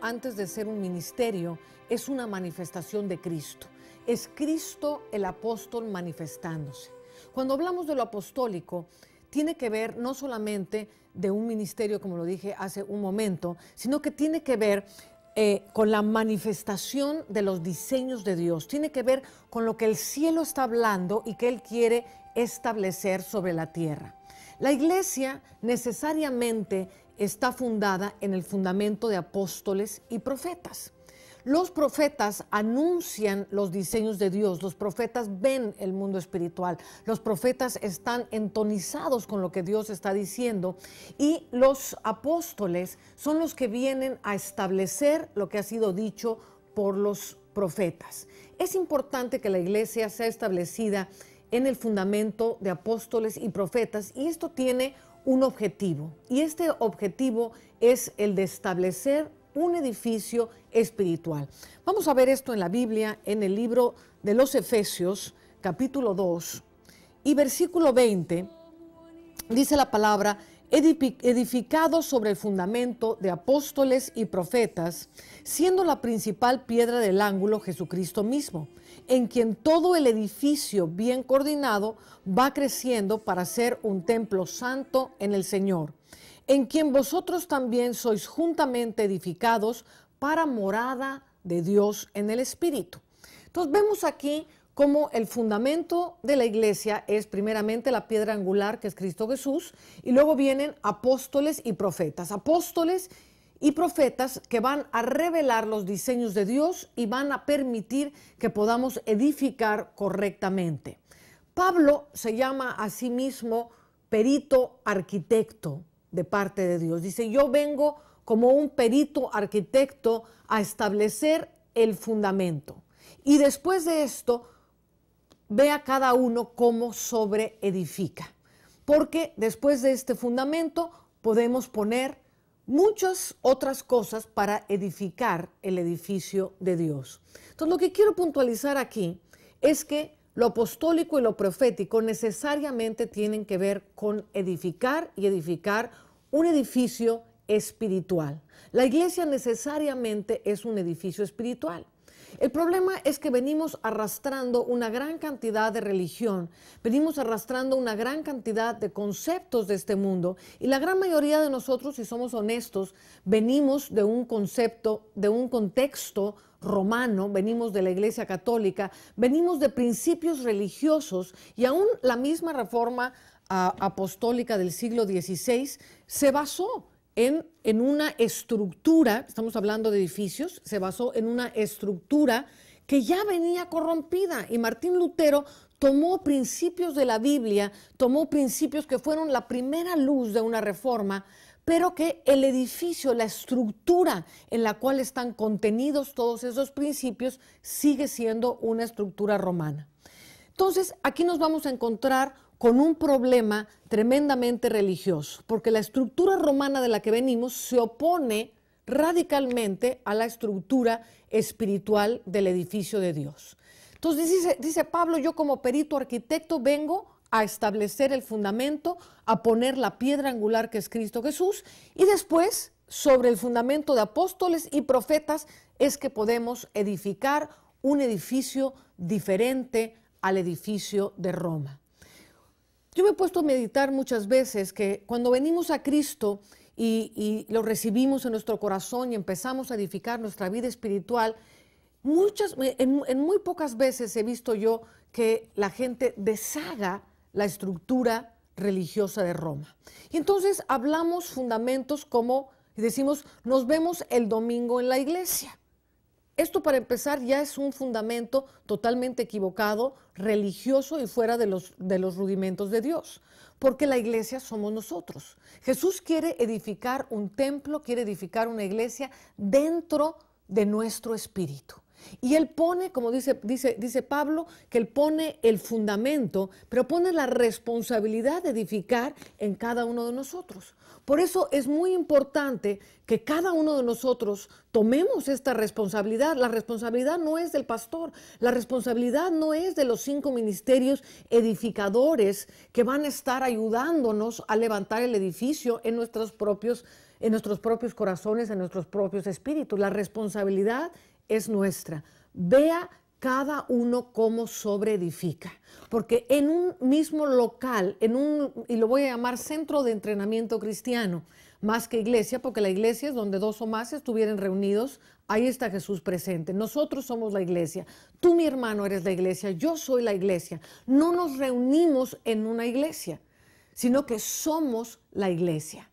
antes de ser un ministerio, es una manifestación de Cristo. Es Cristo el apóstol manifestándose. Cuando hablamos de lo apostólico, tiene que ver no solamente de un ministerio, como lo dije hace un momento, sino que tiene que ver eh, con la manifestación de los diseños de Dios, tiene que ver con lo que el cielo está hablando y que Él quiere establecer sobre la tierra. La iglesia necesariamente está fundada en el fundamento de apóstoles y profetas. Los profetas anuncian los diseños de Dios, los profetas ven el mundo espiritual, los profetas están entonizados con lo que Dios está diciendo y los apóstoles son los que vienen a establecer lo que ha sido dicho por los profetas. Es importante que la iglesia sea establecida en el fundamento de apóstoles y profetas y esto tiene un objetivo y este objetivo es el de establecer un edificio espiritual. Vamos a ver esto en la Biblia, en el libro de los Efesios, capítulo 2 y versículo 20, dice la palabra, edificado sobre el fundamento de apóstoles y profetas, siendo la principal piedra del ángulo Jesucristo mismo en quien todo el edificio bien coordinado va creciendo para ser un templo santo en el Señor, en quien vosotros también sois juntamente edificados para morada de Dios en el Espíritu. Entonces vemos aquí como el fundamento de la iglesia es primeramente la piedra angular que es Cristo Jesús y luego vienen apóstoles y profetas. Apóstoles y profetas que van a revelar los diseños de Dios y van a permitir que podamos edificar correctamente. Pablo se llama a sí mismo perito arquitecto de parte de Dios. Dice, yo vengo como un perito arquitecto a establecer el fundamento. Y después de esto, ve cada uno cómo sobre edifica. Porque después de este fundamento podemos poner muchas otras cosas para edificar el edificio de Dios. Entonces, lo que quiero puntualizar aquí es que lo apostólico y lo profético necesariamente tienen que ver con edificar y edificar un edificio espiritual. La iglesia necesariamente es un edificio espiritual. El problema es que venimos arrastrando una gran cantidad de religión, venimos arrastrando una gran cantidad de conceptos de este mundo y la gran mayoría de nosotros, si somos honestos, venimos de un concepto, de un contexto romano, venimos de la Iglesia Católica, venimos de principios religiosos y aún la misma reforma ah, apostólica del siglo XVI se basó en, una estructura, estamos hablando de edificios, se basó en una estructura que ya venía corrompida y Martín Lutero tomó principios de la Biblia, tomó principios que fueron la primera luz de una reforma, pero que el edificio, la estructura en la cual están contenidos todos esos principios, sigue siendo una estructura romana. Entonces, aquí nos vamos a encontrar con un problema tremendamente religioso, porque la estructura romana de la que venimos se opone radicalmente a la estructura espiritual del edificio de Dios. Entonces dice, dice, Pablo, yo como perito arquitecto vengo a establecer el fundamento, a poner la piedra angular que es Cristo Jesús, y después, sobre el fundamento de apóstoles y profetas, es que podemos edificar un edificio diferente al edificio de Roma. Yo me he puesto a meditar muchas veces que cuando venimos a Cristo y, lo recibimos en nuestro corazón y empezamos a edificar nuestra vida espiritual, muchas, en, en muy pocas veces he visto yo que la gente deshaga la estructura religiosa de Roma. Y entonces hablamos fundamentos como, decimos, nos vemos el domingo en la iglesia. Esto para empezar ya es un fundamento totalmente equivocado, religioso y fuera de los, de los rudimentos de Dios, porque la iglesia somos nosotros. Jesús quiere edificar un templo, quiere edificar una iglesia dentro de nuestro espíritu. Y él pone, como dice, dice, dice Pablo, que él pone el fundamento, pero pone la responsabilidad de edificar en cada uno de nosotros. Por eso es muy importante que cada uno de nosotros tomemos esta responsabilidad. La responsabilidad no es del pastor, la responsabilidad no es de los cinco ministerios edificadores que van a estar ayudándonos a levantar el edificio en nuestros propios, en nuestros propios corazones, en nuestros propios espíritus. La responsabilidad es nuestra. Vea cada uno como sobreedifica. Porque en un mismo local, en un, y lo voy a llamar centro de entrenamiento cristiano, más que iglesia, porque la iglesia es donde dos o más estuvieran reunidos, ahí está Jesús presente. Nosotros somos la iglesia. Tú, mi hermano, eres la iglesia. Yo soy la iglesia. No nos reunimos en una iglesia, sino que somos la iglesia.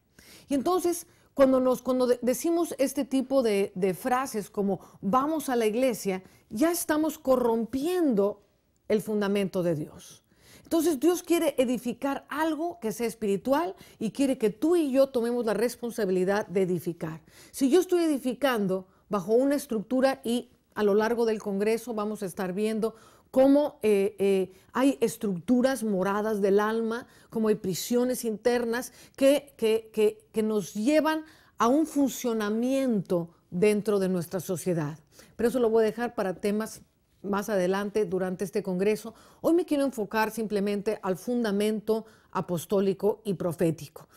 Y entonces, cuando, nos, cuando decimos este tipo de, de frases como vamos a la iglesia, ya estamos corrompiendo el fundamento de Dios. Entonces Dios quiere edificar algo que sea espiritual y quiere que tú y yo tomemos la responsabilidad de edificar. Si yo estoy edificando bajo una estructura y a lo largo del Congreso vamos a estar viendo cómo eh, eh, hay estructuras moradas del alma, cómo hay prisiones internas que, que, que nos llevan a un funcionamiento dentro de nuestra sociedad. Pero eso lo voy a dejar para temas más adelante durante este Congreso. Hoy me quiero enfocar simplemente al fundamento apostólico y profético.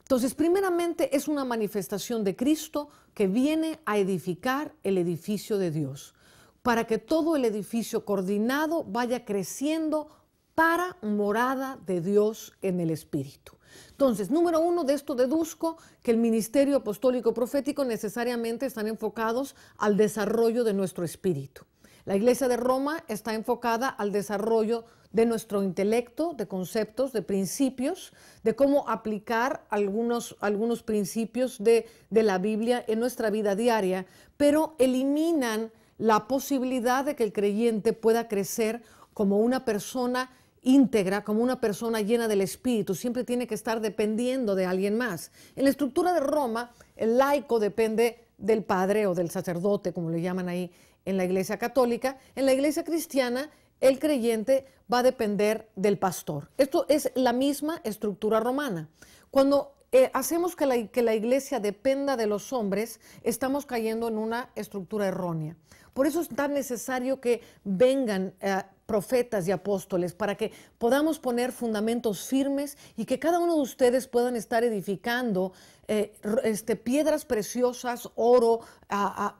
Entonces, primeramente es una manifestación de Cristo que viene a edificar el edificio de Dios para que todo el edificio coordinado vaya creciendo para morada de Dios en el Espíritu. Entonces, número uno, de esto deduzco que el ministerio apostólico profético necesariamente están enfocados al desarrollo de nuestro espíritu. La iglesia de Roma está enfocada al desarrollo de nuestro intelecto, de conceptos, de principios, de cómo aplicar algunos, algunos principios de, de la Biblia en nuestra vida diaria, pero eliminan la posibilidad de que el creyente pueda crecer como una persona íntegra, como una persona llena del Espíritu, siempre tiene que estar dependiendo de alguien más. En la estructura de Roma, el laico depende del padre o del sacerdote, como le llaman ahí en la iglesia católica. En la iglesia cristiana, el creyente va a depender del pastor. Esto es la misma estructura romana. Cuando eh, hacemos que la, que la iglesia dependa de los hombres, estamos cayendo en una estructura errónea. Por eso es tan necesario que vengan eh, profetas y apóstoles para que podamos poner fundamentos firmes y que cada uno de ustedes puedan estar edificando eh, este, piedras preciosas, oro,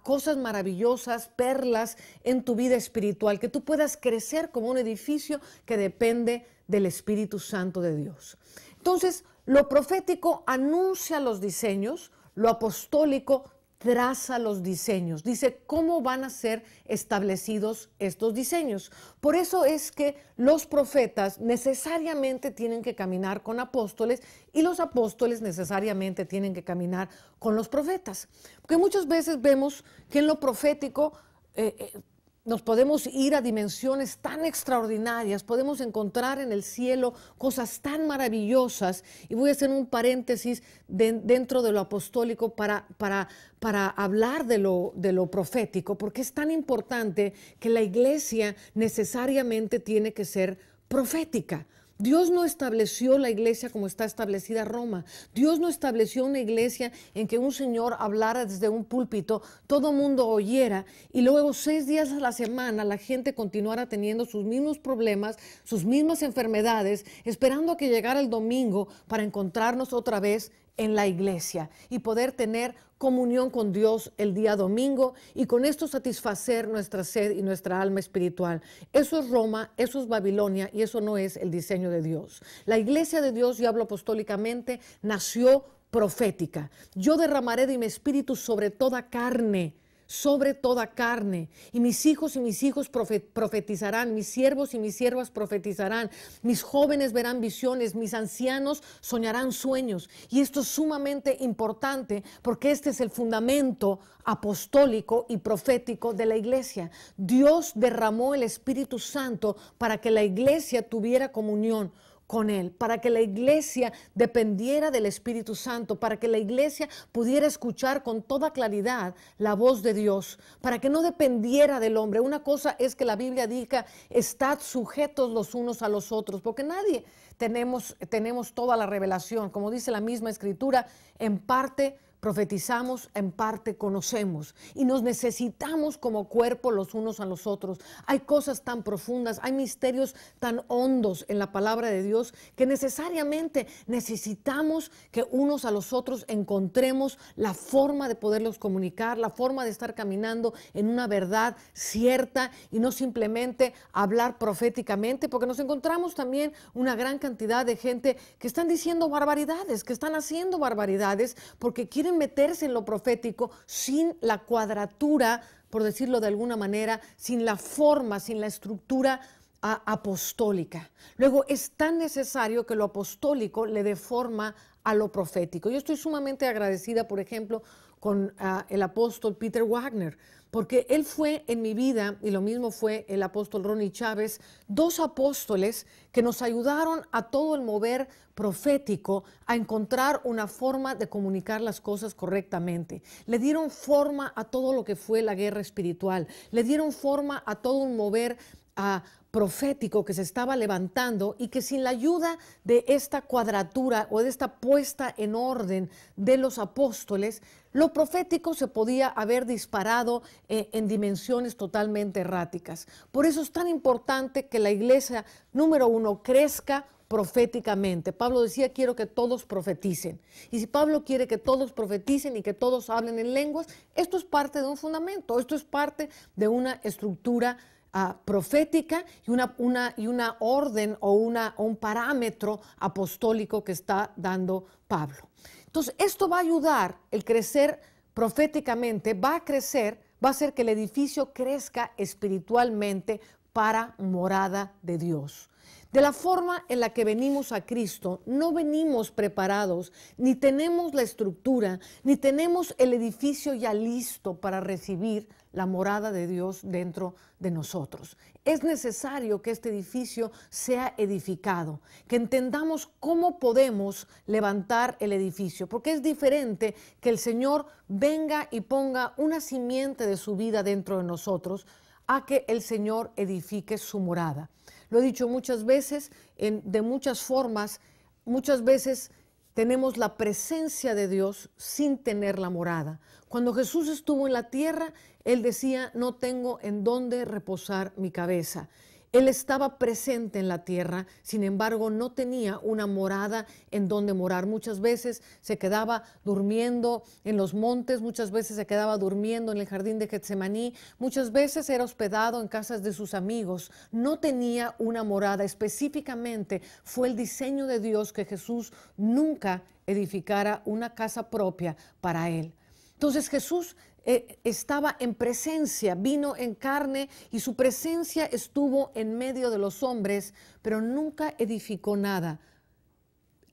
cosas maravillosas, perlas en tu vida espiritual, que tú puedas crecer como un edificio que depende del Espíritu Santo de Dios. Entonces, lo profético anuncia los diseños, lo apostólico traza los diseños, dice cómo van a ser establecidos estos diseños. Por eso es que los profetas necesariamente tienen que caminar con apóstoles y los apóstoles necesariamente tienen que caminar con los profetas. Porque muchas veces vemos que en lo profético eh, eh, nos podemos ir a dimensiones tan extraordinarias, podemos encontrar en el cielo cosas tan maravillosas. Y voy a hacer un paréntesis dentro de lo apostólico para, para hablar de lo, de lo profético, porque es tan importante que la iglesia necesariamente tiene que ser profética Dios no estableció la iglesia como está establecida Roma. Dios no estableció una iglesia en que un señor hablara desde un púlpito, todo mundo oyera y luego seis días a la semana la gente continuara teniendo sus mismos problemas, sus mismas enfermedades, esperando a que llegara el domingo para encontrarnos otra vez en la iglesia y poder tener comunión con Dios el día domingo y con esto satisfacer nuestra sed y nuestra alma espiritual. Eso es Roma, eso es Babilonia y eso no es el diseño de Dios. La iglesia de Dios, yo hablo apostólicamente, nació profética. Yo derramaré de mi espíritu sobre toda carne sobre toda carne. Y mis hijos y mis hijos profetizarán, mis siervos y mis siervas profetizarán, mis jóvenes verán visiones, mis ancianos soñarán sueños. Y esto es sumamente importante porque este es el fundamento apostólico y profético de la iglesia. Dios derramó el Espíritu Santo para que la iglesia tuviera comunión con Él, para que la iglesia dependiera del Espíritu Santo, para que la iglesia pudiera escuchar con toda claridad la voz de Dios, para que no dependiera del hombre. Una cosa es que la Biblia diga, estad sujetos los unos a los otros, porque nadie tenemos, tenemos toda la revelación, como dice la misma escritura, en parte profetizamos, en parte conocemos y nos necesitamos como cuerpo los unos a los otros. Hay cosas tan profundas, hay misterios tan hondos en la palabra de Dios que necesariamente necesitamos que unos a los otros encontremos la forma de poderlos comunicar, la forma de estar caminando en una verdad cierta y no simplemente hablar proféticamente, porque nos encontramos también una gran cantidad de gente que están diciendo barbaridades, que están haciendo barbaridades porque quieren meterse en lo profético sin la cuadratura, por decirlo de alguna manera, sin la forma, sin la estructura apostólica. Luego es tan necesario que lo apostólico le dé forma a lo profético. Yo estoy sumamente agradecida, por ejemplo, con ah, el apóstol Peter Wagner, porque él fue en mi vida, y lo mismo fue el apóstol Ronnie Chávez, dos apóstoles que nos ayudaron a todo el mover profético a encontrar una forma de comunicar las cosas correctamente. Le dieron forma a todo lo que fue la guerra espiritual, le dieron forma a todo un mover a profético que se estaba levantando y que sin la ayuda de esta cuadratura o de esta puesta en orden de los apóstoles, lo profético se podía haber disparado eh, en dimensiones totalmente erráticas. Por eso es tan importante que la iglesia, número uno, crezca proféticamente. Pablo decía, quiero que todos profeticen. Y si Pablo quiere que todos profeticen y que todos hablen en lenguas, esto es parte de un fundamento, esto es parte de una estructura Ah, profética y una, una, y una orden o, una, un parámetro apostólico que está dando Pablo. Entonces, esto va a ayudar, el crecer proféticamente, va a crecer, va a hacer que el edificio crezca espiritualmente para morada de Dios. De la forma en la que venimos a Cristo, no venimos preparados, ni tenemos la estructura, ni tenemos el edificio ya listo para recibir la morada de Dios dentro de nosotros. Es necesario que este edificio sea edificado, que entendamos cómo podemos levantar el edificio, porque es diferente que el Señor venga y ponga una simiente de su vida dentro de nosotros a que el Señor edifique su morada. Lo he dicho muchas veces, de muchas formas, muchas veces tenemos la presencia de Dios sin tener la morada. Cuando Jesús estuvo en la tierra, él decía, no tengo en dónde reposar mi cabeza. Él estaba presente en la tierra, sin embargo no tenía una morada en donde morar. Muchas veces se quedaba durmiendo en los montes, muchas veces se quedaba durmiendo en el jardín de Getsemaní, muchas veces era hospedado en casas de sus amigos. No tenía una morada. Específicamente fue el diseño de Dios que Jesús nunca edificara una casa propia para él. Entonces Jesús eh, estaba en presencia, vino en carne y su presencia estuvo en medio de los hombres, pero nunca edificó nada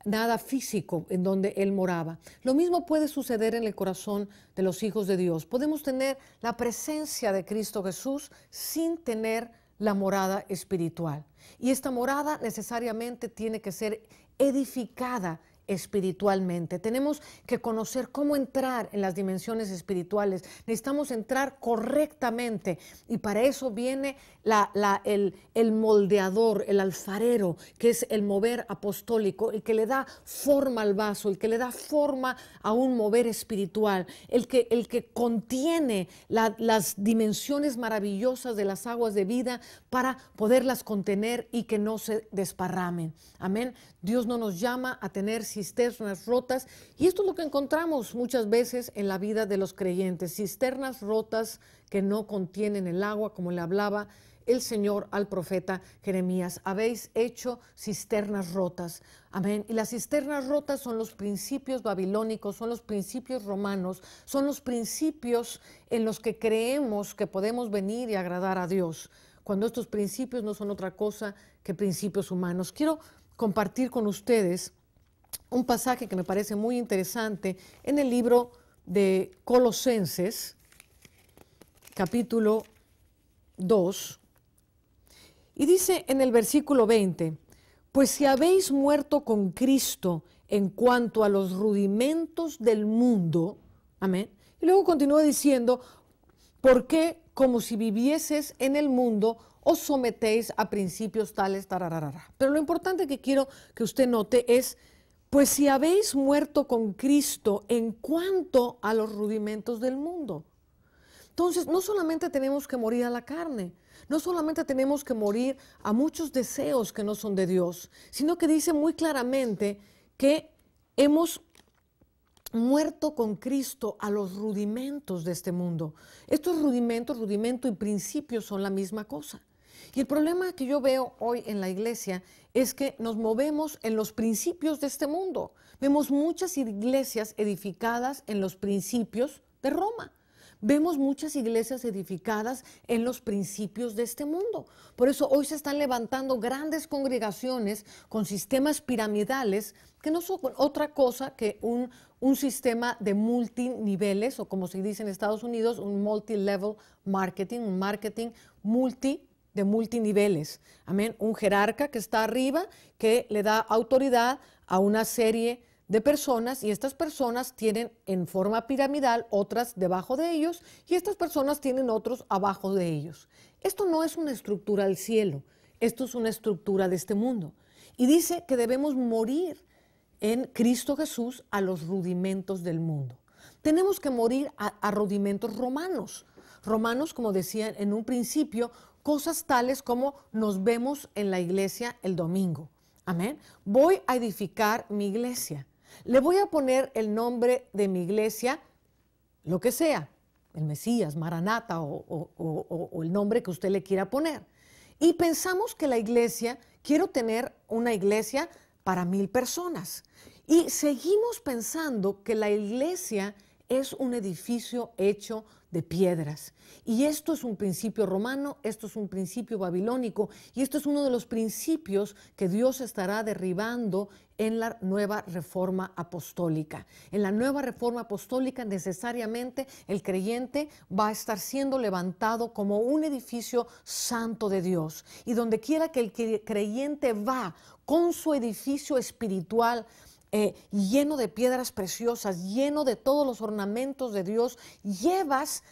nada físico en donde Él moraba. Lo mismo puede suceder en el corazón de los hijos de Dios. Podemos tener la presencia de Cristo Jesús sin tener la morada espiritual. Y esta morada necesariamente tiene que ser edificada espiritualmente. Tenemos que conocer cómo entrar en las dimensiones espirituales. Necesitamos entrar correctamente y para eso viene el, moldeador, el alfarero, que es el mover apostólico, el que le da forma al vaso, el que le da forma a un mover espiritual, el que, el que contiene las dimensiones maravillosas de las aguas de vida para poderlas contener y que no se desparramen. Amén. Dios no nos llama a tener cisternas rotas y esto es lo que encontramos muchas veces en la vida de los creyentes, cisternas rotas que no contienen el agua, como le hablaba el Señor al profeta Jeremías. Habéis hecho cisternas rotas. Amén. Y las cisternas rotas son los principios babilónicos, son los principios romanos, son los principios en los que creemos que podemos venir y agradar a Dios, cuando estos principios no son otra cosa que principios humanos. Quiero compartir con ustedes un pasaje que me parece muy interesante en el libro de Colosenses, capítulo 2. Y dice en el versículo 20, pues si habéis muerto con Cristo en cuanto a los rudimentos del mundo, amén. Y luego continúa diciendo, por qué como si vivieses en el mundo, os sometéis a principios tales, tararararar. Pero lo importante que quiero que usted note es, pues si habéis muerto con Cristo en cuanto a los rudimentos del mundo. Entonces, no solamente tenemos que morir a la carne, no solamente tenemos que morir a muchos deseos que no son de Dios, sino que dice muy claramente que hemos muerto con Cristo a los rudimentos de este mundo. Estos rudimentos, rudimento y principio son la misma cosa. Y el problema que yo veo hoy en la iglesia es que nos movemos en los principios de este mundo. Vemos muchas iglesias edificadas en los principios de Roma. Vemos muchas iglesias edificadas en los principios de este mundo. Por eso hoy se están levantando grandes congregaciones con sistemas piramidales que no son otra cosa que un, sistema de multiniveles o como se dice en Estados Unidos, un multi-level marketing, un marketing multi de multiniveles. Amén. Un jerarca que está arriba, que le da autoridad a una serie de personas y estas personas tienen en forma piramidal otras debajo de ellos y estas personas tienen otros abajo de ellos. Esto no es una estructura del cielo, esto es una estructura de este mundo. Y dice que debemos morir en Cristo Jesús a los rudimentos del mundo. Tenemos que morir a, a rudimentos romanos. Romanos, como decía en un principio, cosas tales como nos vemos en la iglesia el domingo. Amén. Voy a edificar mi iglesia. Le voy a poner el nombre de mi iglesia, lo que sea, el Mesías, Maranata o, el nombre que usted le quiera poner. Y pensamos que la iglesia, quiero tener una iglesia para mil personas. Y seguimos pensando que la iglesia es un edificio hecho de piedras. Y esto es un principio romano, esto es un principio babilónico, y esto es uno de los principios que Dios estará derribando en la nueva reforma apostólica. En la nueva reforma apostólica necesariamente el creyente va a estar siendo levantado como un edificio santo de Dios. Y donde quiera que el creyente va con su edificio espiritual eh, lleno de piedras preciosas, lleno de todos los ornamentos de Dios, llevas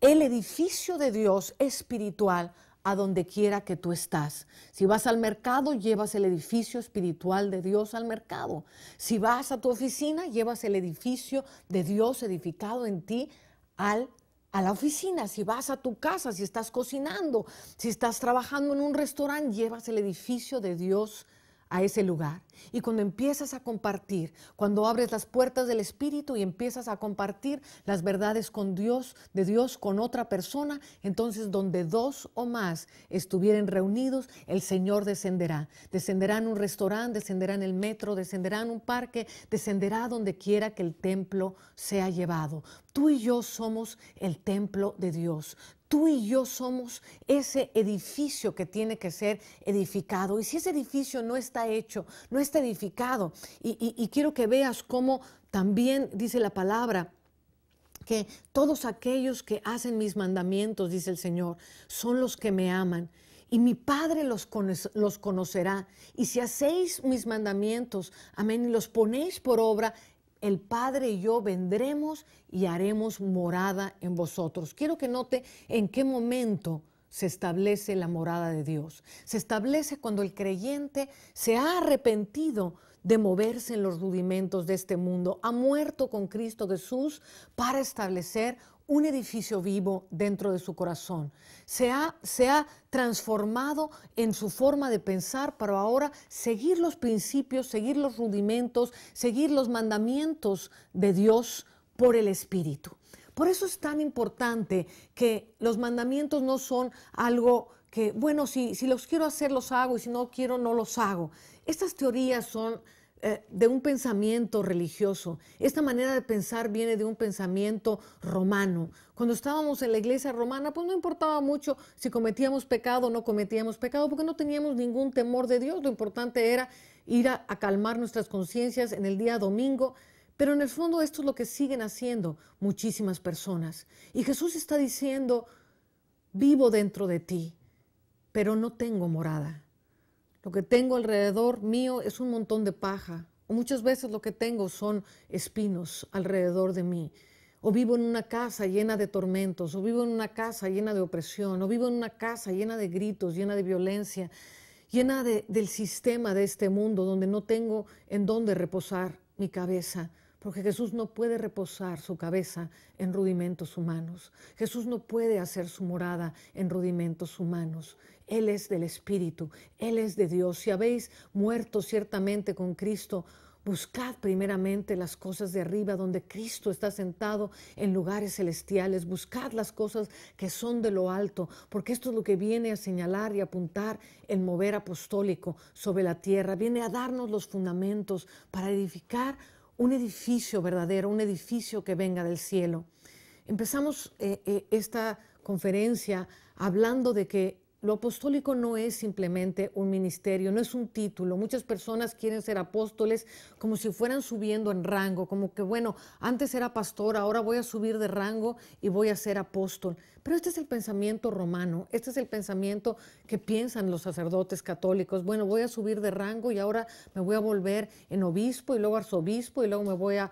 el edificio de Dios espiritual a donde quiera que tú estás. Si vas al mercado, llevas el edificio espiritual de Dios al mercado. Si vas a tu oficina, llevas el edificio de Dios edificado en ti al a la oficina, si vas a tu casa, si estás cocinando, si estás trabajando en un restaurante, llevas el edificio de Dios a ese lugar. Y cuando empiezas a compartir, cuando abres las puertas del Espíritu y empiezas a compartir las verdades con Dios, de Dios con otra persona, entonces donde dos o más estuvieren reunidos, el Señor descenderá. Descenderá en un restaurante, descenderá en el metro, descenderá en un parque, descenderá donde quiera que el templo sea llevado. Tú y yo somos el templo de Dios. Tú y yo somos ese edificio que tiene que ser edificado. Y si ese edificio no está hecho, no este edificado. Y, quiero que veas cómo también dice la palabra que todos aquellos que hacen mis mandamientos, dice el Señor, son los que me aman y mi Padre los, los, conocerá. Y si hacéis mis mandamientos, amén, y los ponéis por obra, el Padre y yo vendremos y haremos morada en vosotros. Quiero que note en qué momento se establece la morada de Dios. Se establece cuando el creyente se ha arrepentido de moverse en los rudimentos de este mundo, ha muerto con Cristo Jesús para establecer un edificio vivo dentro de su corazón. Se ha, se ha, transformado en su forma de pensar, para ahora seguir los principios, seguir los rudimentos, seguir los mandamientos de Dios por el Espíritu. Por eso es tan importante que los mandamientos no son algo que, bueno, si, si los quiero hacer, los hago, y si no quiero, no los hago. Estas teorías son eh, de un pensamiento religioso. Esta manera de pensar viene de un pensamiento romano. Cuando estábamos en la iglesia romana, pues no importaba mucho si cometíamos pecado o no cometíamos pecado, porque no teníamos ningún temor de Dios. Lo importante era ir a calmar nuestras conciencias en el día domingo pero en el fondo esto es lo que siguen haciendo muchísimas personas. Y Jesús está diciendo, vivo dentro de ti, pero no tengo morada. Lo que tengo alrededor mío es un montón de paja. O muchas veces lo que tengo son espinos alrededor de mí. O vivo en una casa llena de tormentos, o vivo en una casa llena de opresión, o vivo en una casa llena de gritos, llena de violencia, llena del sistema de este mundo donde no tengo en dónde reposar mi cabeza porque Jesús no puede reposar su cabeza en rudimentos humanos. Jesús no puede hacer su morada en rudimentos humanos. Él es del Espíritu, Él es de Dios. Si habéis muerto ciertamente con Cristo, Buscad primeramente las cosas de arriba, donde Cristo está sentado en lugares celestiales. Buscad las cosas que son de lo alto, porque esto es lo que viene a señalar y apuntar el mover apostólico sobre la tierra. Viene a darnos los fundamentos para edificar un edificio verdadero, un edificio que venga del cielo. Empezamos eh, eh, esta conferencia hablando de que lo apostólico no es simplemente un ministerio, no es un título. Muchas personas quieren ser apóstoles como si fueran subiendo en rango, como que, bueno, antes era pastor, ahora voy a subir de rango y voy a ser apóstol. Pero este es el pensamiento romano, este es el pensamiento que piensan los sacerdotes católicos. Bueno, voy a subir de rango y ahora me voy a volver en obispo y luego arzobispo y luego me voy a,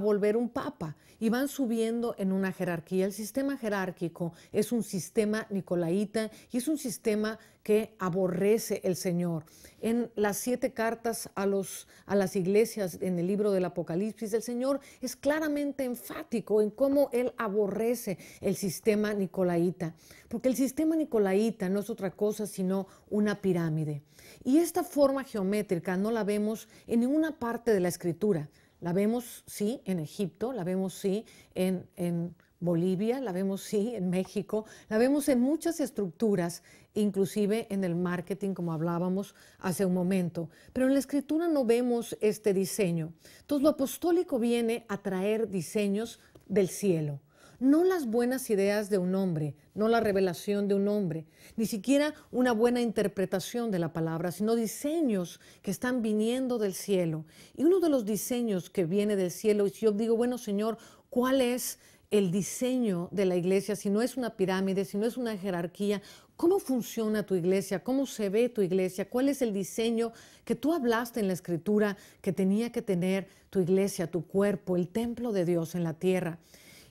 volver un papa. Y van subiendo en una jerarquía. El sistema jerárquico es un sistema nicolaita y es un sistema que aborrece el Señor. En las siete cartas a, las iglesias en el libro del Apocalipsis, el Señor es claramente enfático en cómo Él aborrece el sistema Nicolaíta. porque el sistema nicolaíta no es otra cosa sino una pirámide. Y esta forma geométrica no la vemos en ninguna parte de la escritura. La vemos, sí, en Egipto, la vemos, sí, en, en Bolivia, la vemos sí en México, la vemos en muchas estructuras, inclusive en el marketing, como hablábamos hace un momento. Pero en la escritura no vemos este diseño. Entonces lo apostólico viene a traer diseños del cielo. No las buenas ideas de un hombre, no la revelación de un hombre, ni siquiera una buena interpretación de la palabra, sino diseños que están viniendo del cielo. Y uno de los diseños que viene del cielo, y si yo digo, bueno Señor, ¿cuál es el diseño de la iglesia, si no es una pirámide, si no es una jerarquía, ¿cómo funciona tu iglesia? ¿Cómo se ve tu iglesia? ¿Cuál es el diseño que tú hablaste en la escritura que tenía que tener tu iglesia, tu cuerpo, el templo de Dios en la tierra?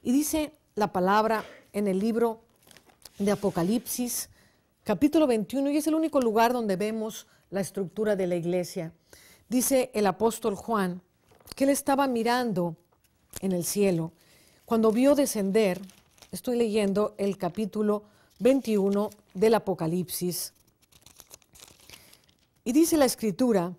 Y dice la palabra en el libro de Apocalipsis, capítulo 21, y es el único lugar donde vemos la estructura de la iglesia. Dice el apóstol Juan que él estaba mirando en el cielo cuando vio descender, estoy leyendo el capítulo 21 del Apocalipsis, y dice la escritura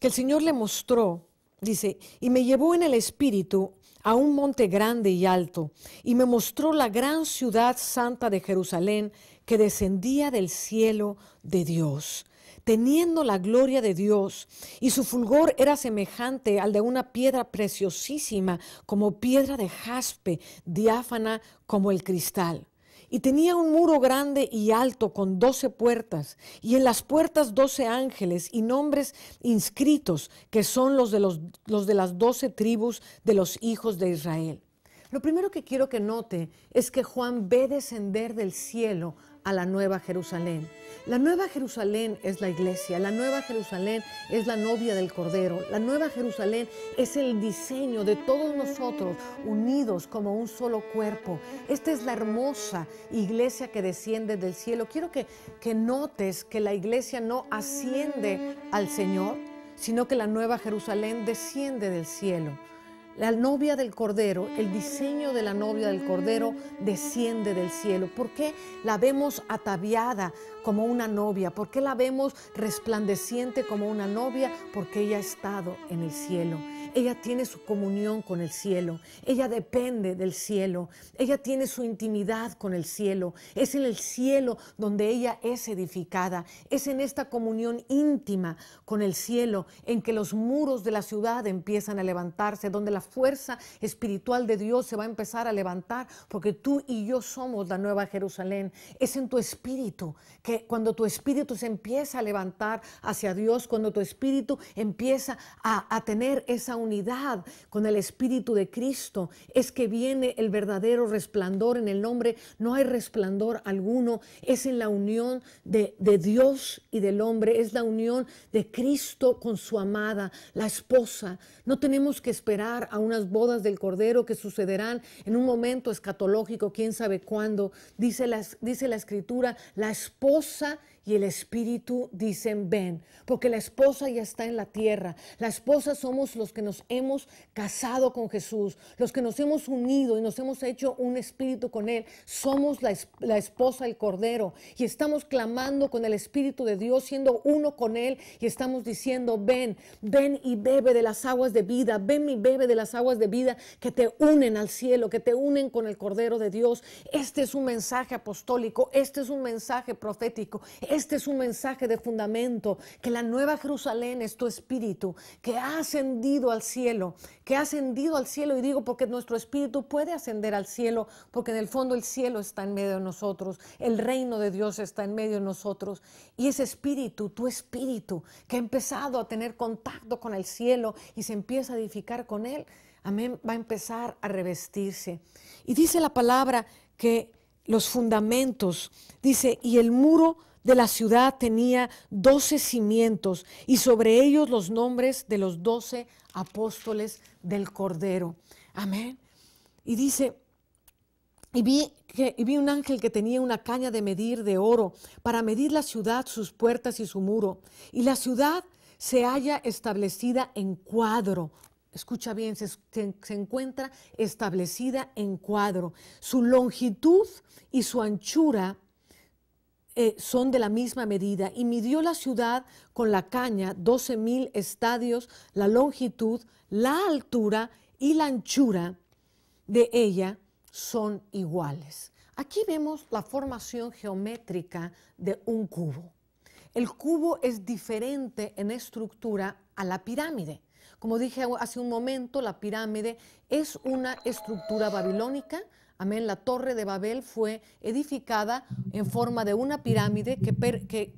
que el Señor le mostró, dice, y me llevó en el espíritu a un monte grande y alto, y me mostró la gran ciudad santa de Jerusalén que descendía del cielo de Dios teniendo la gloria de Dios, y su fulgor era semejante al de una piedra preciosísima, como piedra de jaspe, diáfana como el cristal. Y tenía un muro grande y alto con doce puertas, y en las puertas doce ángeles y nombres inscritos, que son los de, los, de las doce tribus de los hijos de Israel. Lo primero que quiero que note es que Juan ve descender del cielo a la Nueva Jerusalén. La Nueva Jerusalén es la iglesia, la Nueva Jerusalén es la novia del Cordero, la Nueva Jerusalén es el diseño de todos nosotros unidos como un solo cuerpo. Esta es la hermosa iglesia que desciende del cielo. Quiero que, que notes que la iglesia no asciende al Señor, sino que la Nueva Jerusalén desciende del cielo. La novia del Cordero, el mm. diseño de la novia del Cordero desciende del cielo. ¿Por qué la vemos ataviada como una novia? ¿Por qué la vemos resplandeciente como una novia? Porque ella ha estado en el cielo. Ella tiene su comunión con el cielo, ella depende del cielo, ella tiene su intimidad con el cielo, es en el cielo donde ella es edificada, es en esta comunión íntima con el cielo en que los muros de la ciudad empiezan a levantarse, donde la fuerza espiritual de Dios se va a empezar a levantar, porque tú y yo somos la nueva Jerusalén, es en tu espíritu, que cuando tu espíritu se empieza a levantar hacia Dios, cuando tu espíritu empieza a, tener esa unidad con el Espíritu de Cristo es que viene el verdadero resplandor. En el nombre no hay resplandor alguno, es en la unión de, Dios y del hombre, es la unión de Cristo con su amada, la esposa. No tenemos que esperar a unas bodas del Cordero que sucederán en un momento escatológico, quién sabe cuándo. Dice la, dice la escritura, la esposa y el Espíritu dicen ven, porque la esposa ya está en la tierra. La esposa somos los que nos hemos casado con Jesús, los que nos hemos unido y nos hemos hecho un espíritu con Él. Somos la, la esposa, el Cordero, y estamos clamando con el Espíritu de Dios, siendo uno con Él, y estamos diciendo, ven, ven y bebe de las aguas de vida, ven y bebe de las aguas de vida que te unen al cielo, que te unen con el Cordero de Dios. Este es un mensaje apostólico, este es un mensaje profético. Este es un mensaje de fundamento, que la nueva Jerusalén es tu espíritu, que ha ascendido al cielo, que ha ascendido al cielo, y digo porque nuestro espíritu puede ascender al cielo, porque en el fondo el cielo está en medio de nosotros, el reino de Dios está en medio de nosotros, y ese espíritu, tu espíritu, que ha empezado a tener contacto con el cielo y se empieza a edificar con él, amén, va a empezar a revestirse. Y dice la palabra que los fundamentos, dice, y el muro de la ciudad tenía doce cimientos y sobre ellos los nombres de los doce apóstoles del Cordero. Amén. Y dice, y vi, que, vi un ángel que tenía una caña de medir de oro para medir la ciudad, sus puertas y su muro. Y la ciudad se halla establecida en cuadro, escucha bien, se, encuentra establecida en cuadro. Su longitud y su anchura eh, son de la misma medida y midió la ciudad con la caña 12.000 estadios, la longitud, la altura y la anchura de ella son iguales. Aquí vemos la formación geométrica de un cubo. El cubo es diferente en estructura a la pirámide. Como dije hace un momento, la pirámide es una estructura babilónica, Amén. La torre de Babel fue edificada en forma de una pirámide que,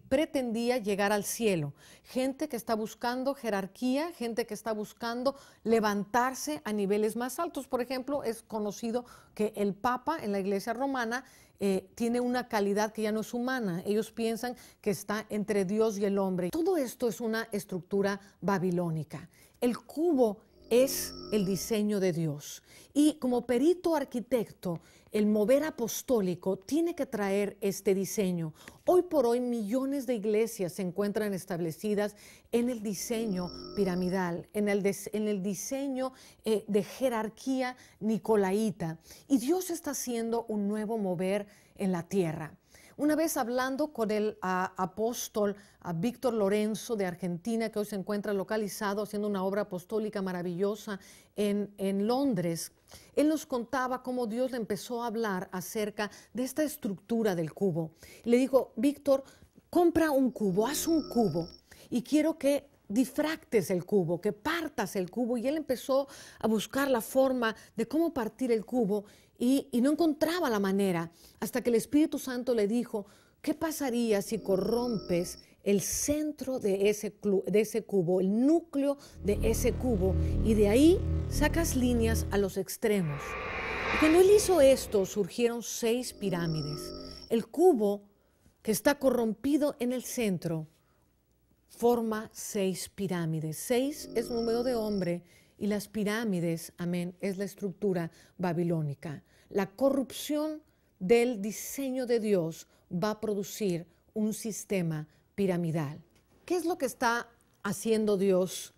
pretendía llegar al cielo. Gente que está buscando jerarquía, gente que está buscando levantarse a niveles más altos. Por ejemplo, es conocido que el Papa en la Iglesia Romana eh, tiene una calidad que ya no es humana. Ellos piensan que está entre Dios y el hombre. Todo esto es una estructura babilónica. El cubo es el diseño de Dios. Y como perito arquitecto, el mover apostólico tiene que traer este diseño. Hoy por hoy millones de iglesias se encuentran establecidas en el diseño piramidal, en el, diseño eh, de jerarquía nicolaíta. Y Dios está haciendo un nuevo mover en la tierra. Una vez hablando con el ah, apóstol ah, Víctor Lorenzo de Argentina, que hoy se encuentra localizado haciendo una obra apostólica maravillosa en, en Londres, él nos contaba cómo Dios le empezó a hablar acerca de esta estructura del cubo. Le dijo, Víctor, compra un cubo, haz un cubo y quiero que difractes el cubo, que partas el cubo. Y él empezó a buscar la forma de cómo partir el cubo y, no encontraba la manera hasta que el Espíritu Santo le dijo, ¿qué pasaría si corrompes el centro de ese, cubo, el núcleo de ese cubo, y de ahí sacas líneas a los extremos. cuando él hizo esto, surgieron seis pirámides. El cubo que está corrompido en el centro forma seis pirámides. Seis es número de hombre y las pirámides, amén, es la estructura babilónica. La corrupción del diseño de Dios va a producir un sistema piramidal. ¿Qué es lo que está haciendo Dios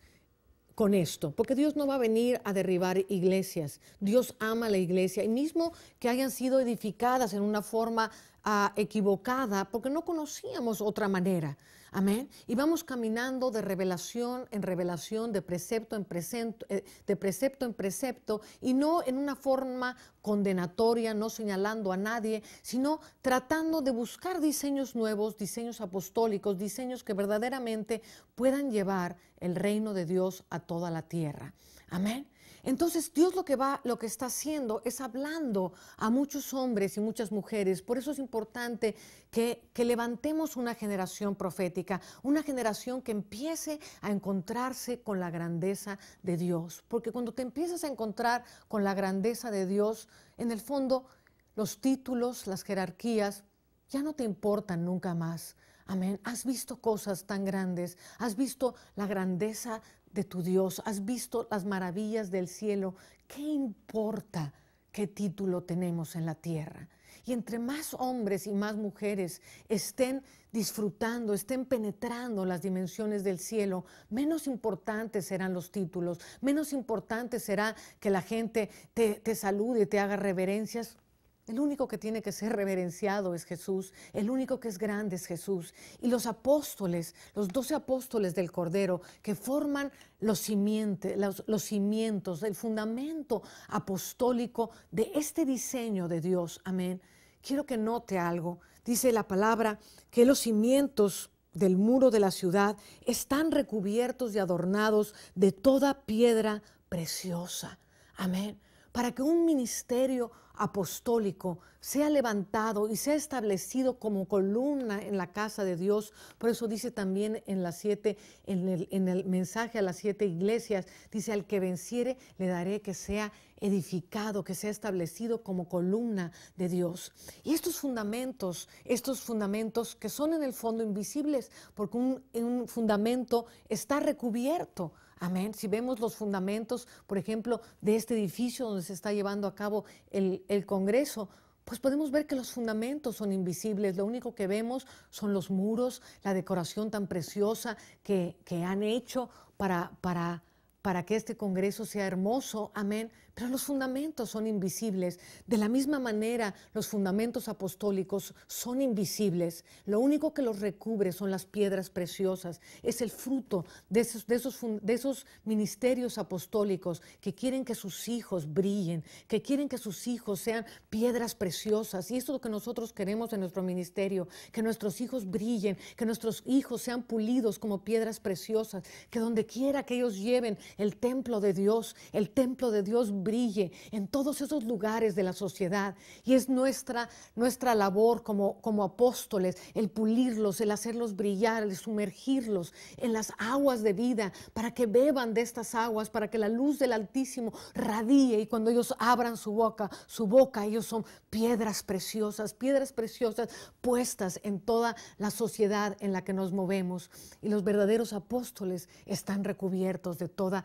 con esto? Porque Dios no va a venir a derribar iglesias. Dios ama la iglesia y mismo que hayan sido edificadas en una forma ah, equivocada, porque no conocíamos otra manera. Amén. Y vamos caminando de revelación en revelación, de precepto en precepto, eh, de precepto en precepto, y no en una forma condenatoria, no señalando a nadie, sino tratando de buscar diseños nuevos, diseños apostólicos, diseños que verdaderamente puedan llevar el reino de Dios a toda la tierra. Amén. Entonces Dios lo que va, lo que está haciendo es hablando a muchos hombres y muchas mujeres. Por eso es importante que, levantemos una generación profética, una generación que empiece a encontrarse con la grandeza de Dios. Porque cuando te empiezas a encontrar con la grandeza de Dios, en el fondo los títulos, las jerarquías, ya no te importan nunca más. Amén. Has visto cosas tan grandes, has visto la grandeza de tu Dios, has visto las maravillas del cielo, ¿qué importa qué título tenemos en la tierra? Y entre más hombres y más mujeres estén disfrutando, estén penetrando las dimensiones del cielo, menos importantes serán los títulos, menos importante será que la gente te, te salude, te haga reverencias, el único que tiene que ser reverenciado es Jesús, el único que es grande es Jesús. Y los apóstoles, los doce apóstoles del Cordero, que forman los, los, cimientos, el fundamento apostólico de este diseño de Dios. Amén. Quiero que note algo. Dice la palabra que los cimientos del muro de la ciudad están recubiertos y adornados de toda piedra preciosa. Amén para que un ministerio apostólico sea levantado y sea establecido como columna en la casa de Dios. Por eso dice también en en el, mensaje a las siete iglesias, dice al que venciere le daré que sea edificado, que sea establecido como columna de Dios. Y estos fundamentos, estos fundamentos que son en el fondo invisibles, porque un fundamento está recubierto Amén. Si vemos los fundamentos, por ejemplo, de este edificio donde se está llevando a cabo el, Congreso, pues podemos ver que los fundamentos son invisibles, lo único que vemos son los muros, la decoración tan preciosa que, que han hecho para, para para que este Congreso sea hermoso, amén, pero los fundamentos son invisibles. De la misma manera, los fundamentos apostólicos son invisibles. Lo único que los recubre son las piedras preciosas, es el fruto de esos, ministerios apostólicos que quieren que sus hijos brillen, que quieren que sus hijos sean piedras preciosas. Y eso es lo que nosotros queremos en nuestro ministerio, que nuestros hijos brillen, que nuestros hijos sean pulidos como piedras preciosas, que donde quiera que ellos lleven, el templo de Dios, el templo de Dios brille en todos esos lugares de la sociedad. Y es nuestra, nuestra labor como, como apóstoles el pulirlos, el hacerlos brillar, el sumergirlos en las aguas de vida para que beban de estas aguas, para que la luz del Altísimo radíe y cuando ellos abran su boca, su boca, ellos son piedras preciosas, piedras preciosas puestas en toda la sociedad en la que nos movemos. Y los verdaderos apóstoles están recubiertos de toda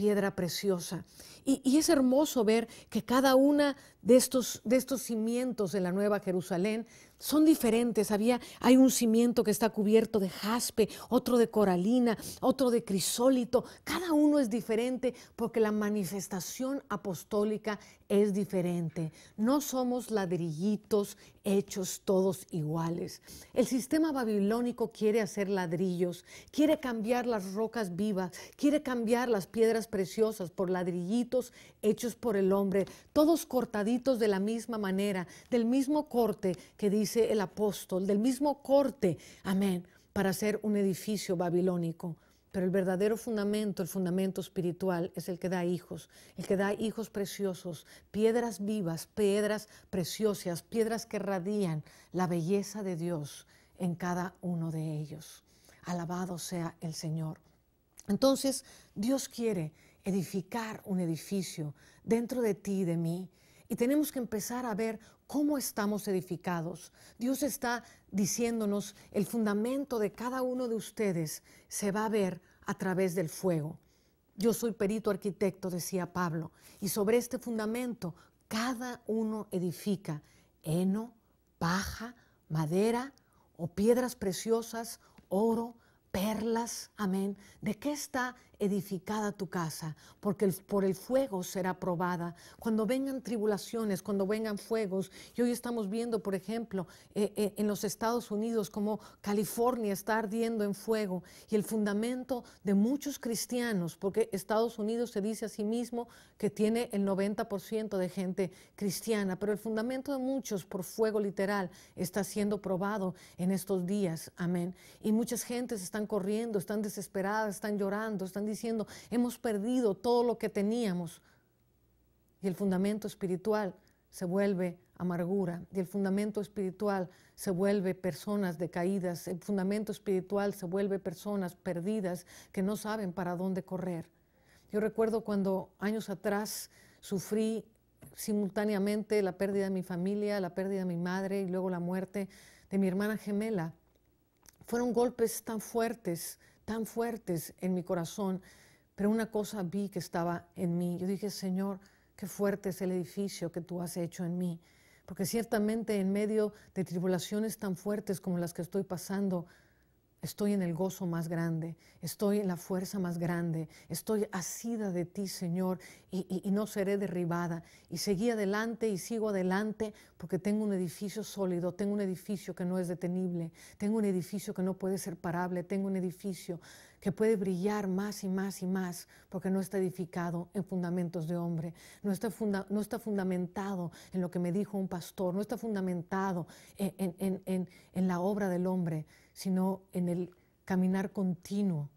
piedra preciosa. Y, es hermoso ver que cada uno de estos, de estos cimientos de la Nueva Jerusalén son diferentes. Había, hay un cimiento que está cubierto de jaspe, otro de coralina, otro de crisólito. Cada uno es diferente porque la manifestación apostólica es diferente. No somos ladrillitos hechos todos iguales. El sistema babilónico quiere hacer ladrillos, quiere cambiar las rocas vivas, quiere cambiar las piedras preciosas, por ladrillitos hechos por el hombre, todos cortaditos de la misma manera, del mismo corte que dice el apóstol, del mismo corte, amén, para hacer un edificio babilónico. Pero el verdadero fundamento, el fundamento espiritual, es el que da hijos, el que da hijos preciosos, piedras vivas, piedras preciosas, piedras que radían la belleza de Dios en cada uno de ellos. Alabado sea el Señor. Entonces, Dios quiere edificar un edificio dentro de ti y de mí. Y tenemos que empezar a ver cómo estamos edificados. Dios está diciéndonos, el fundamento de cada uno de ustedes se va a ver a través del fuego. Yo soy perito arquitecto, decía Pablo, y sobre este fundamento cada uno edifica heno, paja, madera o piedras preciosas, oro, perlas, amén. ¿De qué está edificada tu casa, porque por el fuego será probada. Cuando vengan tribulaciones, cuando vengan fuegos, y hoy estamos viendo, por ejemplo, eh, eh, en los Estados Unidos como California está ardiendo en fuego, y el fundamento de muchos cristianos, porque Estados Unidos se dice a sí mismo que tiene el 90% de gente cristiana, pero el fundamento de muchos por fuego literal está siendo probado en estos días, amén. Y muchas gentes están corriendo, están desesperadas, están llorando, están diciendo, hemos perdido todo lo que teníamos. Y el fundamento espiritual se vuelve amargura, y el fundamento espiritual se vuelve personas decaídas, el fundamento espiritual se vuelve personas perdidas que no saben para dónde correr. Yo recuerdo cuando años atrás sufrí simultáneamente la pérdida de mi familia, la pérdida de mi madre y luego la muerte de mi hermana gemela. Fueron golpes tan fuertes tan fuertes en mi corazón, pero una cosa vi que estaba en mí. Yo dije, Señor, qué fuerte es el edificio que tú has hecho en mí. Porque ciertamente en medio de tribulaciones tan fuertes como las que estoy pasando, Estoy en el gozo más grande, estoy en la fuerza más grande, estoy asida de ti, Señor, y, no seré derribada. Y seguí adelante y sigo adelante porque tengo un edificio sólido, tengo un edificio que no es detenible, tengo un edificio que no puede ser parable, tengo un edificio que puede brillar más y más y más porque no está edificado en fundamentos de hombre, no está, no está fundamentado en lo que me dijo un pastor, no está fundamentado en, en la obra del hombre, sino en el caminar continuo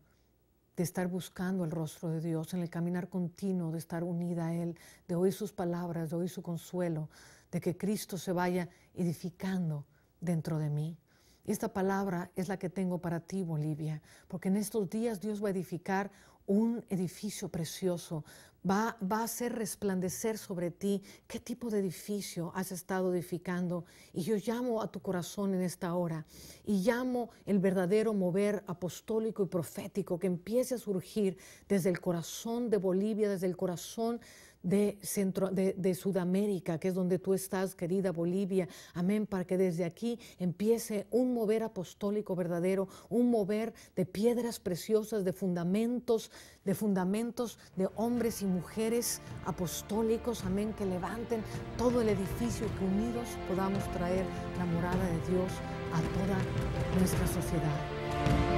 de estar buscando el rostro de Dios, en el caminar continuo, de estar unida a Él, de oír sus palabras, de oír su consuelo, de que Cristo se vaya edificando dentro de mí. Esta palabra es la que tengo para ti, Bolivia, porque en estos días Dios va a edificar un edificio precioso, va, va, a hacer resplandecer sobre ti qué tipo de edificio has estado edificando. Y yo llamo a tu corazón en esta hora y llamo el verdadero mover apostólico y profético que empiece a surgir desde el corazón de Bolivia, desde el corazón de, Centro, de, Sudamérica, que es donde tú estás, querida Bolivia. Amén, para que desde aquí empiece un mover apostólico verdadero, un mover de piedras preciosas, de fundamentos, de fundamentos de hombres y mujeres apostólicos, amén, que levanten todo el edificio y que unidos podamos traer la morada de Dios a toda nuestra sociedad.